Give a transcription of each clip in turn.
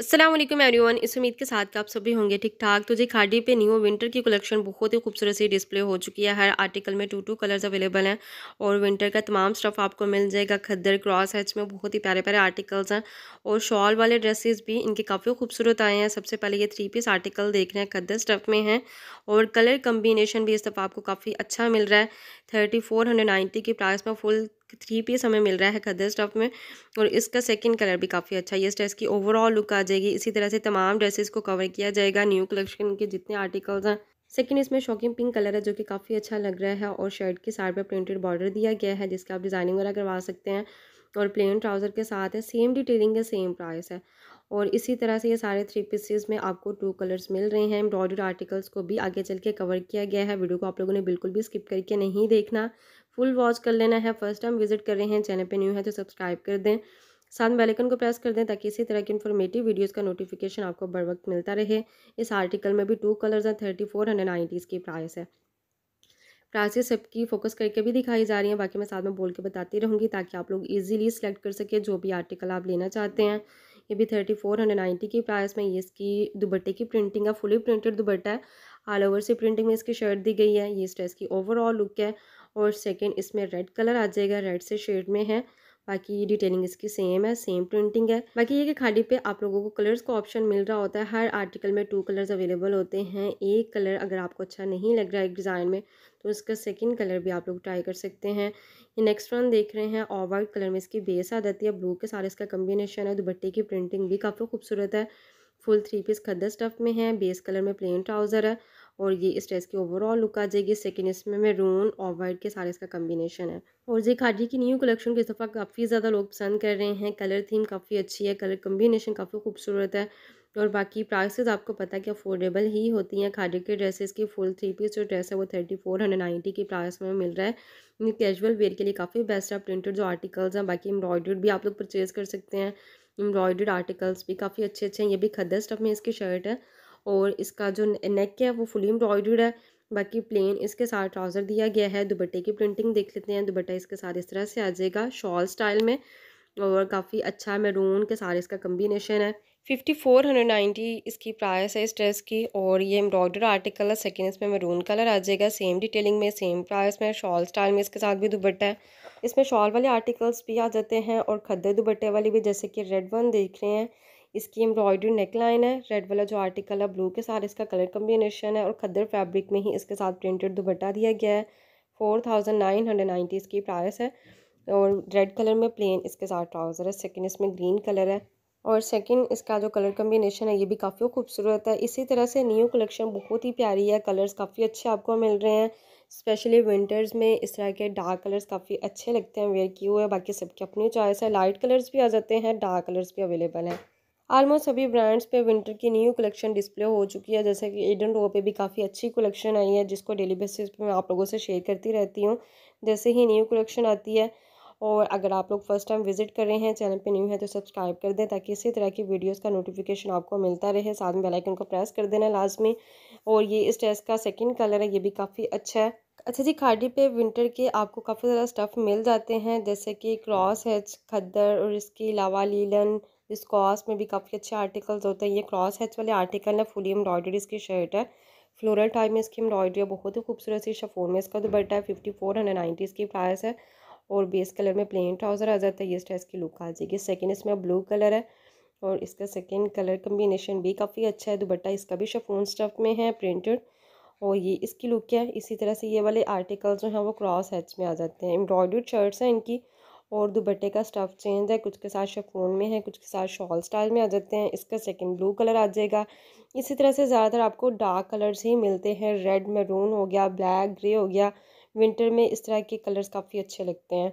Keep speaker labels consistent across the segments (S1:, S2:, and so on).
S1: Aslam everyone इस उम्मीद के साथ कि आप सभी होंगे ठीक ठाक तो जी खाडी पे न्यू विंटर की कलेक्शन बहुत ही खूबसूरत सी डिस्प्ले हो चुकी है हर आर्टिकल में टू टू कलर्स अवेलेबल हैं और विंटर का तमाम स्टफ़ आपको मिल जाएगा खद्दर क्रॉस है इसमें बहुत ही प्यारे प्यारे आर्टिकल्स हैं और शॉल वाले ड्रेसेस भी इनके काफ़ी खूबसूरत आए हैं सबसे पहले ये थ्री पीस आर्टिकल देख रहे हैं खद्दर स्टफ़ में हैं और कलर कम्बिनेशन भी इस दफ़ा आपको काफ़ी अच्छा मिल रहा है थर्टी की प्राइस में फुल थ्री पीस हमें मिल रहा है खदर स्टफ में और इसका सेकंड कलर भी काफ़ी अच्छा है ये ड्रेस की ओवरऑल लुक आ जाएगी इसी तरह से तमाम ड्रेसेस को कवर किया जाएगा न्यू कलेक्शन के जितने आर्टिकल्स हैं सेकंड इसमें शॉकिंग पिंक कलर है जो कि काफ़ी अच्छा लग रहा है और शर्ट के साइड पर प्रिंटेड बॉर्डर दिया गया है जिसका आप डिज़ाइनिंग वगैरह करवा सकते हैं और प्लेन ट्राउज़र के साथ है सेम डिटेलिंग है सेम प्राइस है और इसी तरह से ये सारे थ्री पीसेज में आपको टू कलर्स मिल रहे हैं एम्ब्रॉयड आर्टिकल्स को भी आगे चल के कवर किया गया है वीडियो को आप लोगों ने बिल्कुल भी स्किप करके नहीं देखना फुल वॉच कर लेना है फर्स्ट टाइम विजिट कर रहे हैं चैनल पे न्यू है तो सब्सक्राइब कर दें साथ में बेलाइकन को प्रेस कर दें ताकि इसी तरह की इन्फॉर्मेटिव वीडियोज़ का नोटिफिकेशन आपको बर वक्त मिलता रहे इस आर्टिकल में भी टू कलर्स हैं थर्टी फोर हंड्रेड नाइन्टीज़ की प्राइस है प्राइसेस सबकी फोकस करके भी दिखाई जा रही हैं बाकी मैं साथ में बोल के बताती रहूँगी ताकि आप लोग इजीली सेलेक्ट कर सके जो भी आर्टिकल आप लेना चाहते हैं ये भी थर्टी फोर हंड्रेड नाइन्टी की प्राइस में ये इसकी दुबट्टे की प्रिंटिंग है फुली प्रिंटेड दुबट्टा है ऑल ओवर से प्रिंटिंग में इसकी शर्ट दी गई है ये इस ड्रेस की ओवरऑल लुक है और सेकेंड इसमें रेड कलर आ जाएगा रेड से शेड में है बाकी ये डिटेलिंग इसकी सेम है सेम प्रिंटिंग है बाकी ये कि खाड़ी पे आप लोगों को कलर्स का ऑप्शन मिल रहा होता है हर आर्टिकल में टू कलर्स अवेलेबल होते हैं एक कलर अगर आपको अच्छा नहीं लग रहा है एक डिज़ाइन में तो इसका सेकंड कलर भी आप लोग ट्राई कर सकते हैं ये नेक्स्ट वन देख रहे हैं और वाइट कलर में इसकी बेस आ जाती है ब्लू के साथ इसका कम्बिनेशन है दुपट्टे की प्रिंटिंग भी काफ़ी खूबसूरत है full three piece khaddar stuff में है बेस कलर में प्लेन ट्राउज़र है और ये इस ड्रेस की ओवरऑल लुक आ जाएगी सेकेंड इसमें रून और वाइट के सारे इसका कम्बिनेशन है और जी खाजी की न्यू कलेक्शन को इस दफ़ा काफ़ी ज़्यादा लोग पसंद कर रहे हैं कलर थीम काफ़ी अच्छी है कलर कम्बिनेशन काफ़ी खूबसूरत है और बाकी प्राइसेस आपको पता है कि अफोर्डेबल ही होती हैं खाडी के ड्रेसेस की फुल थ्री पीस जो ड्रेस है वो थर्टी फोर हंड्रेड नाइन्टी की प्राइस में मिल रहा है कैजुअल वेयर के लिए काफ़ी बेस्ट है प्रिंटेड जो आर्टिकल्स हैं बाकी एम्ब्रॉयडर्ड भी आप लोग परचेज़ कर सकते हैं एम्ब्रॉयडर्ड आर्टिकल्स भी काफ़ी अच्छे अच्छे हैं ये भी खदर स्टफ में इसकी शर्ट है और इसका जो नेक है वो फुली एम्ब्रॉयडर्ड है बाकी प्लेन इसके साथ ट्राउज़र दिया गया है दुपट्टे की प्रिंटिंग देख लेते हैं दुपट्टा इसके साथ इस तरह से आ जाएगा शॉल स्टाइल में और काफ़ी अच्छा मेरून के साथ इसका कम्बिनेशन है फिफ्टी फोर हंड्रेड नाइन्टी इसकी प्राइस है इस ड्रेस की और ये एम्ब्रॉयडर आर्टिकल है सेकेंड इसमें मरून कलर आ जाएगा सेम डिटेलिंग में सेम प्राइस में शॉल स्टाइल में इसके साथ भी दुपट्टा है इसमें शॉल वाले आर्टिकल्स भी आ जाते हैं और खद्दे दुपट्टे वाले भी जैसे कि रेड वन देख रहे हैं इसकी एम्ब्रॉयडरी नेकलाइन है रेड वाला जो आर्टिकल है ब्लू के साथ इसका कलर कम्बिनेशन है और खद्दर फैब्रिक में ही इसके साथ प्रिंटेड दुबट्टा दिया गया है four thousand nine hundred ninety इसकी प्राइस है और रेड कलर में प्लेन इसके साथ ट्राउज़र है सेकेंड इसमें ग्रीन कलर है और सेकंड इसका जो कलर कम्बिनेशन है ये भी काफ़ी खूबसूरत है इसी तरह से न्यू कलेक्शन बहुत ही प्यारी है कलर्स काफ़ी अच्छे आपको मिल रहे हैं स्पेशली विंटर्स में इस तरह के डार्क कलर्स काफ़ी अच्छे लगते हैं वेयर किए हुए बाकी सबकी अपनी चॉइस है लाइट कलर्स भी आ जाते हैं डार्क कलर्स भी अवेलेबल हैं ऑलमोस्ट सभी ब्रांड्स पे विंटर की न्यू कलेक्शन डिस्प्ले हो चुकी है जैसे कि एडन रो पे भी काफ़ी अच्छी कलेक्शन आई है जिसको डेली बेसिस पे मैं आप लोगों से शेयर करती रहती हूँ जैसे ही न्यू कलेक्शन आती है और अगर आप लोग फर्स्ट टाइम विजिट कर रहे हैं चैनल पे न्यू है तो सब्सक्राइब कर दें ताकि इसी तरह की वीडियोस का नोटिफिकेशन आपको मिलता रहे साथ में बेलाइकन को प्रेस कर देना लाजमी और ये इस ड्रेस का सेकंड कलर है ये भी काफ़ी अच्छा है अच्छा जी खाड़ी पे विंटर के आपको काफ़ी ज़्यादा स्टफ़ मिल जाते हैं जैसे कि क्रॉस है खद्दर और इसके अलावा लीलन इस में भी काफ़ी अच्छे आर्टिकल्स होते हैं ये क्रॉस हेच वाले आर्टिकल है फुली एम्ब्रॉयडरी इसकी शर्ट है फ्लोरल टाइप में इसकी एम्ब्रॉयडरी बहुत ही खूबसूरत सी शफोन में इसका दुपट्टा है फिफ्टी फोर हंड्रेड नाइन्टी इसकी प्राइस है और बेस कलर में प्लेन ट्राउज़र आ जाता है ये स्टाइस की लुक आ जाएगी सेकेंड इसमें ब्लू कलर है और इसका सेकेंड कलर कम्बिनेशन भी काफ़ी अच्छा है दुपट्टा इसका भी शफोन स्टफ में है प्रिंटेड और ये इसकी लुक है इसी तरह से ये वाले आर्टिकल जो हैं वो क्रॉस हेच में आ जाते हैं एम्ब्रॉयडर्ड शर्ट्स हैं इनकी और दुपट्टे का स्टफ़ चेंज है कुछ के साथ शफोन में है कुछ के साथ शॉल स्टाइल में आ जाते हैं इसका सेकंड ब्लू कलर आ जाएगा इसी तरह से ज़्यादातर आपको डार्क कलर्स ही मिलते हैं रेड मरून हो गया ब्लैक ग्रे हो गया विंटर में इस तरह के कलर्स काफ़ी अच्छे लगते हैं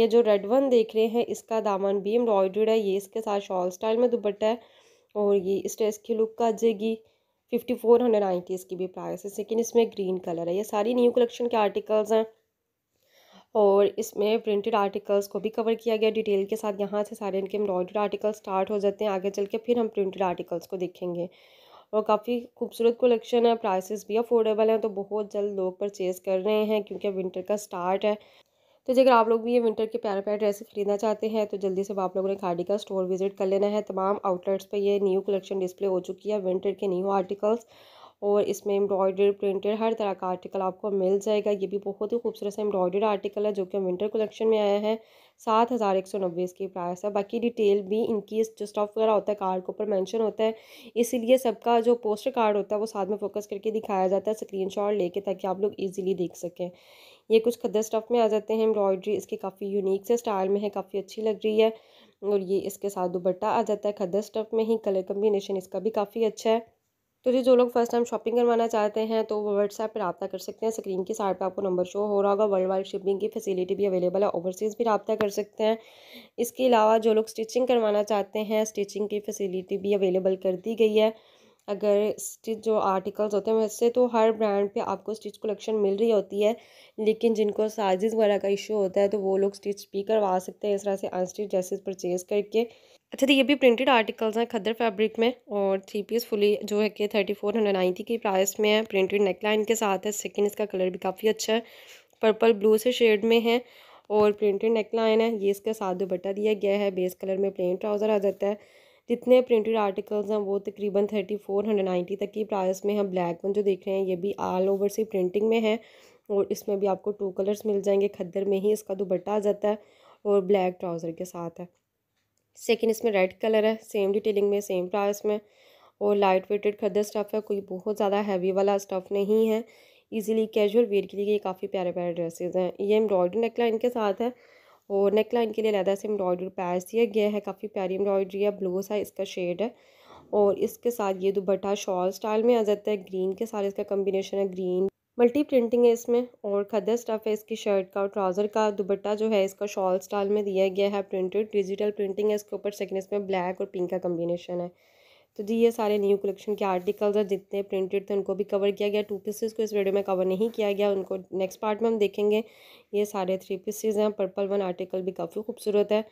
S1: ये जो रेड वन देख रहे हैं इसका दामन भी एम्ब्रॉयड है ये इसके साथ शॉल स्टाइल में दुपट्टा है और ये इस ड्रेस की लुक आ जाएगी फिफ्टी फोर हंड्रेड नाइन्टी इसकी भी प्राइस है लेकिन इसमें ग्रीन कलर है ये सारी न्यू कलेक्शन के आर्टिकल्स हैं और इसमें प्रिंटेड आर्टिकल्स को भी कवर किया गया डिटेल के साथ यहाँ से सारे इनके एम्ब्रॉयड आर्टिकल स्टार्ट हो जाते हैं आगे चल के फिर हम प्रिंटेड आर्टिकल्स को देखेंगे और काफ़ी खूबसूरत कलेक्शन है प्राइसेस भी अफोर्डेबल हैं तो बहुत जल्द लोग परचेज़ कर रहे हैं क्योंकि विंटर का स्टार्ट है तो अगर आप लोग भी ये विंटर के प्यारे प्यारे ड्रेस खरीदना चाहते हैं तो जल्दी से आप लोगों ने खाड़ी का स्टोर विजिट कर लेना है तमाम आउटलेट्स पर ये न्यू कलेक्शन डिस्प्ले हो चुकी है विंटर के न्यू आर्टिकल्स और इसमें एम्ब्रॉयडर प्रिंटेड हर तरह का आर्टिकल आपको मिल जाएगा ये भी बहुत ही खूबसूरत सा एम्ब्रॉयडर्ड आर्टिकल है जो कि विंटर कलेक्शन में आया है सात हज़ार एक सौ नब्बे इसकी प्राइस है बाकी डिटेल भी इनकी जो स्टफ वगैरह होता है कार्ड के ऊपर मैंशन होता है इसीलिए सबका जो पोस्टर कार्ड होता है वो साथ में फोकस करके दिखाया जाता है स्क्रीन शॉट लेके ताकि आप लोग ईजिली देख सकें ये कुछ खद्दर स्टफ में आ जाते हैं एम्ब्रॉयडरी इसकी काफ़ी यूनिक से स्टाइल में है काफ़ी अच्छी लग रही है और ये इसके साथ दुबट्टा आ जाता है खद्दर स्टफ में ही कलर कम्बिनेशन इसका भी काफ़ी अच्छा है तो जी जो लोग फर्स्ट टाइम शॉपिंग करवाना चाहते हैं तो वो व्हाट्सएप पर रब्ता कर सकते हैं स्क्रीन की साइड पर आपको नंबर शो हो रहा होगा वर्ल्ड वाइड शिपिंग की फैसिलिटी भी अवेलेबल है ओवरसीज़ भी रब्ता कर सकते हैं इसके अलावा जो लोग स्टिचिंग करवाना चाहते हैं स्टिचिंग की फैसिलिटी भी अवेलेबल कर दी गई है अगर स्टिच जो आर्टिकल्स होते हैं वैसे तो हर ब्रांड पे आपको स्टिच कलेक्शन मिल रही होती है लेकिन जिनको साइजेस वगैरह का इशू होता है तो वो लोग स्टिच भी करवा सकते हैं इस तरह से अनस्टिच ड्रेसेस परचेज करके अच्छा तो ये भी प्रिंटेड आर्टिकल्स हैं खद्दर फैब्रिक में और थ्री पीस फुली जो है कि थर्टी फोर हंड्रेड नाइन्टी की प्राइस में है प्रिंटेड नेकलाइन के साथ है सेकेंड इसका कलर भी काफ़ी अच्छा है पर्पल ब्लू से शेड में है और प्रिंटेड नेकलाइन है ये इसके साथ दुपट्टा दिया गया है बेस कलर में प्लेन ट्राउज़र आ जाता है जितने प्रिंटेड आर्टिकल्स हैं वो तकरीबन थर्टी फोर हंड्रेड नाइन्टी तक की प्राइस में हम ब्लैक वन जो देख रहे हैं ये भी ऑल ओवर से प्रिंटिंग में है और इसमें भी आपको टू कलर्स मिल जाएंगे खद्दर में ही इसका दुपट्टा आ जाता है और ब्लैक ट्राउज़र के साथ है सेकेंड इसमें रेड कलर है सेम डिटेलिंग में सेम प्राइस में और लाइट वेटेड खद्दर स्टफ़ है कोई बहुत ज़्यादा हैवी वाला स्टफ़ नहीं है ईजिली कैजुअल वेयर के लिए ये काफ़ी प्यारे प्यारे ड्रेसेज हैं ये एम्ब्रॉयडरी नेकलाइन के साथ है और नेक लाइन के लिए लहदा से एम्ब्रॉयडरी पैच दिया गया है काफ़ी प्यारी एम्ब्रॉयडरी है ब्लू सा इसका शेड है और इसके साथ ये दुबट्टा शॉल स्टाइल में आ जाता है ग्रीन के साथ इसका कम्बिनेशन है ग्रीन मल्टी प्रिंटिंग है इसमें और खदर स्टफ़ है इसकी शर्ट का और ट्राउज़र का दुबट्टा जो है इसका शॉल स्टाइल में दिया गया है प्रिंटेड डिजिटल प्रिंटिंग है इसके ऊपर सेकंड इसमें ब्लैक और पिंक का कम्बिनेशन है तो जी ये सारे न्यू कलेक्शन के आर्टिकल्स और जितने प्रिंटेड थे उनको भी कवर किया गया टू पीसेस को इस वीडियो में कवर नहीं किया गया उनको नेक्स्ट पार्ट में हम देखेंगे ये सारे थ्री पीसेज हैं पर्पल वन आर्टिकल भी काफ़ी खूबसूरत है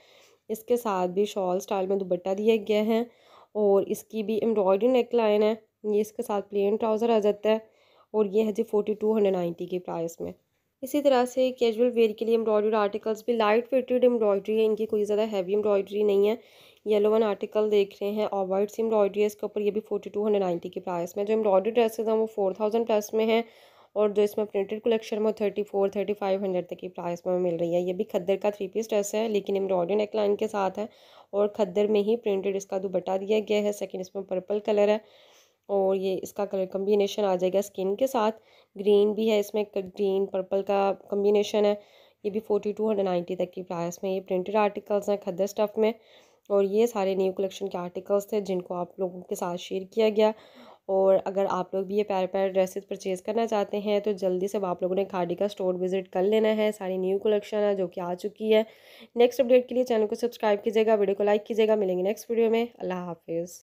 S1: इसके साथ भी शॉल स्टाइल में दुपट्टा दिया गया है और इसकी भी एम्ब्रॉयडरी नेक लाइन है ये इसके साथ प्लेन ट्राउज़र आ जाता है और ये है जी फोर्टी टू हंड्रेड नाइन्टी की प्राइस में इसी तरह से कैजुअल वेयर के लिए एम्ब्रॉयडरी आर्टिकल्स भी लाइट वेटेड एम्ब्रॉयडरी है इनकी कोई ज़्यादा हैवी एम्ब्रॉयडरी नहीं है येलो वन आर्टिकल देख रहे हैं और वाइट सी एम्ब्रॉयडरी इसके ऊपर ये भी फोर्टी टू हंड्रेड नाइन्टी के प्राइस में जो एम्ब्रॉयडरी ड्रेसेज हैं वो फोर थाउजेंड प्लस में है और जो इसमें प्रिंटेड कलेक्शन में thirty four thirty five hundred तक की प्राइस में मिल रही है ये भी खद्दर का थ्री पीस ड्रेस है लेकिन एम्ब्रॉयडरी नेक लाइन के साथ है और खद्दर में ही प्रिंटेड इसका दुपट्टा दिया गया है सेकेंड इसमें पर्पल कलर है और ये इसका कलर कम्बिनेशन आ जाएगा स्किन के साथ ग्रीन भी है इसमें ग्रीन पर्पल का कम्बिनेशन है ये भी फोर्टी टू हंड्रेड नाइन्टी तक की प्राइस में ये प्रिंटेड आर्टिकल्स हैं खद्दर स्टफ़ में और ये सारे न्यू कलेक्शन के आर्टिकल्स थे जिनको आप लोगों के साथ शेयर किया गया और अगर आप लोग भी ये प्यारे प्यारे ड्रेसेस परचेज करना चाहते हैं तो जल्दी से आप लोगों ने खाडी का स्टोर विजिट कर लेना है सारी न्यू कलेक्शन है जो कि आ चुकी है नेक्स्ट अपडेट के लिए चैनल को सब्सक्राइब कीजिएगा वीडियो को लाइक कीजिएगा मिलेंगे नेक्स्ट वीडियो में अल्लाह हाफिज़